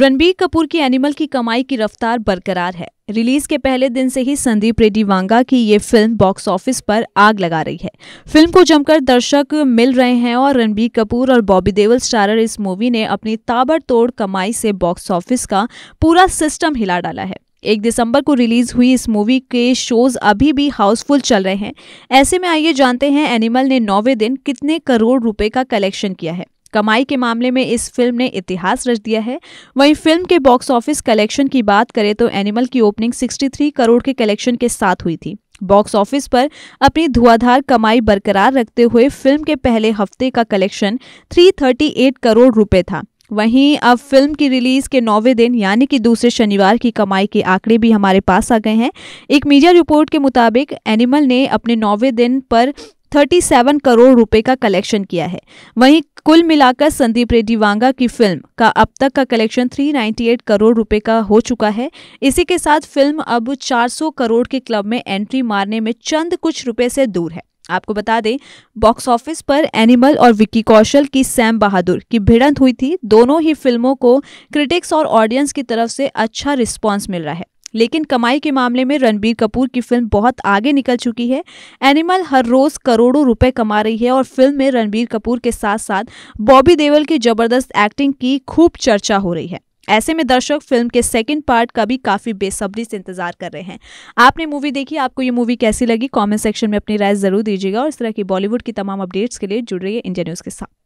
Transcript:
रणबीर कपूर की एनिमल की कमाई की रफ्तार बरकरार है रिलीज के पहले दिन से ही संदीप रेड्डी वांगा की ये फिल्म बॉक्स ऑफिस पर आग लगा रही है फिल्म को जमकर दर्शक मिल रहे हैं और रणबीर कपूर और बॉबी देवल स्टारर इस मूवी ने अपनी ताबड़तोड़ कमाई से बॉक्स ऑफिस का पूरा सिस्टम हिला डाला है एक दिसंबर को रिलीज हुई इस मूवी के शोज अभी भी हाउसफुल चल रहे हैं ऐसे में आइए जानते हैं एनिमल ने नौवे दिन कितने करोड़ रुपए का कलेक्शन किया है कमाई के मामले में इस फिल्म ने इतिहास रच दिया है वहीं फिल्म के बॉक्स ऑफिस कलेक्शन की बात करें तो एनिमल की ओपनिंग 63 करोड़ के कलेक्शन के साथ हुई थी बॉक्स ऑफिस पर अपनी धुआधार कमाई बरकरार रखते हुए फिल्म के पहले हफ्ते का कलेक्शन 338 करोड़ रुपए था वहीं अब फिल्म की रिलीज के नौवे दिन यानी कि दूसरे शनिवार की कमाई के आंकड़े भी हमारे पास आ गए हैं एक मीडिया रिपोर्ट के मुताबिक एनिमल ने अपने नौवे दिन पर 37 करोड़ रुपए का कलेक्शन किया है वहीं कुल मिलाकर संदीप रेड्डी वांगा की फिल्म का अब तक का कलेक्शन 398 करोड़ रुपए का हो चुका है इसी के साथ फिल्म अब 400 करोड़ के क्लब में एंट्री मारने में चंद कुछ रुपए से दूर है आपको बता दें बॉक्स ऑफिस पर एनिमल और विक्की कौशल की सैम बहादुर की भिड़ंत हुई थी दोनों ही फिल्मों को क्रिटिक्स और ऑडियंस की तरफ से अच्छा रिस्पॉन्स मिल रहा है लेकिन कमाई के मामले में रणबीर कपूर की फिल्म बहुत आगे निकल चुकी है एनिमल हर रोज करोड़ों रुपए कमा रही है और फिल्म में रणबीर कपूर के साथ साथ बॉबी देवल की जबरदस्त एक्टिंग की खूब चर्चा हो रही है ऐसे में दर्शक फिल्म के सेकंड पार्ट का भी काफ़ी बेसब्री से इंतजार कर रहे हैं आपने मूवी देखी आपको ये मूवी कैसी लगी कमेंट सेक्शन में अपनी राय जरूर दीजिएगा और इस तरह की बॉलीवुड की तमाम अपडेट्स के लिए जुड़ रही है इंडिया न्यूज़ के साथ